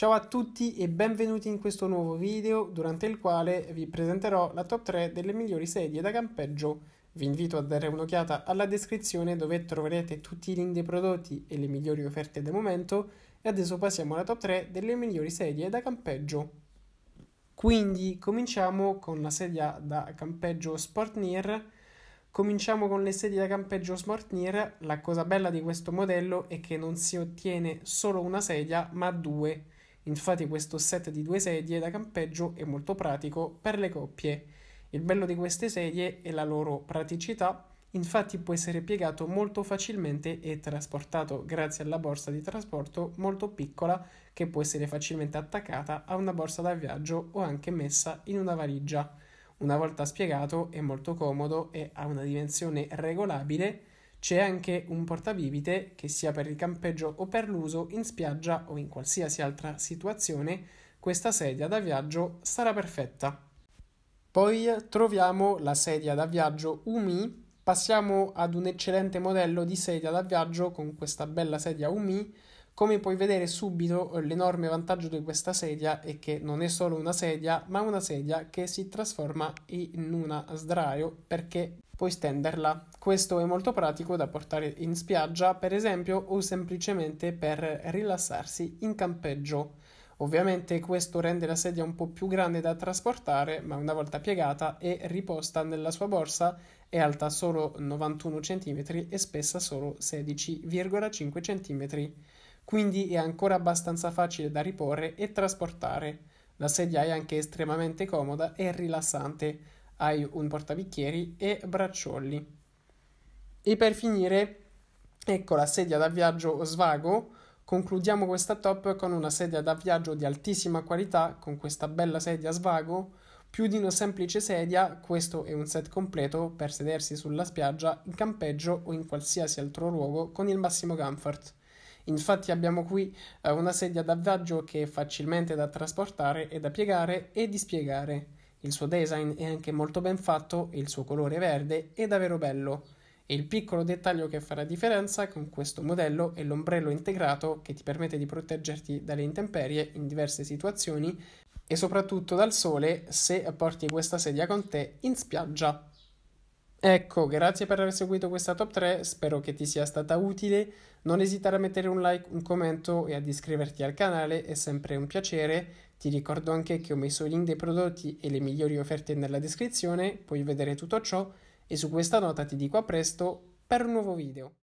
Ciao a tutti e benvenuti in questo nuovo video durante il quale vi presenterò la top 3 delle migliori sedie da campeggio. Vi invito a dare un'occhiata alla descrizione dove troverete tutti i link dei prodotti e le migliori offerte del momento e adesso passiamo alla top 3 delle migliori sedie da campeggio. Quindi cominciamo con la sedia da campeggio Sportnir. Cominciamo con le sedie da campeggio Sportnir. La cosa bella di questo modello è che non si ottiene solo una sedia ma due Infatti questo set di due sedie da campeggio è molto pratico per le coppie. Il bello di queste sedie è la loro praticità, infatti può essere piegato molto facilmente e trasportato grazie alla borsa di trasporto molto piccola che può essere facilmente attaccata a una borsa da viaggio o anche messa in una valigia. Una volta spiegato è molto comodo e ha una dimensione regolabile c'è anche un portabibite che sia per il campeggio o per l'uso in spiaggia o in qualsiasi altra situazione, questa sedia da viaggio sarà perfetta. Poi troviamo la sedia da viaggio UMI, passiamo ad un eccellente modello di sedia da viaggio con questa bella sedia UMI come puoi vedere subito eh, l'enorme vantaggio di questa sedia è che non è solo una sedia, ma una sedia che si trasforma in una sdraio perché puoi stenderla. Questo è molto pratico da portare in spiaggia, per esempio, o semplicemente per rilassarsi in campeggio. Ovviamente questo rende la sedia un po' più grande da trasportare, ma una volta piegata e riposta nella sua borsa è alta solo 91 cm e spessa solo 16,5 cm quindi è ancora abbastanza facile da riporre e trasportare. La sedia è anche estremamente comoda e rilassante, hai un portabicchieri e braccioli. E per finire, ecco la sedia da viaggio svago. Concludiamo questa top con una sedia da viaggio di altissima qualità, con questa bella sedia svago. Più di una semplice sedia, questo è un set completo per sedersi sulla spiaggia, in campeggio o in qualsiasi altro luogo con il massimo comfort. Infatti abbiamo qui eh, una sedia d'avvaggio che è facilmente da trasportare e da piegare e dispiegare. Il suo design è anche molto ben fatto e il suo colore verde è davvero bello. E il piccolo dettaglio che farà differenza con questo modello è l'ombrello integrato che ti permette di proteggerti dalle intemperie in diverse situazioni e soprattutto dal sole se porti questa sedia con te in spiaggia. Ecco, grazie per aver seguito questa top 3, spero che ti sia stata utile. Non esitare a mettere un like, un commento e ad iscriverti al canale, è sempre un piacere. Ti ricordo anche che ho messo i link dei prodotti e le migliori offerte nella descrizione, puoi vedere tutto ciò e su questa nota ti dico a presto per un nuovo video.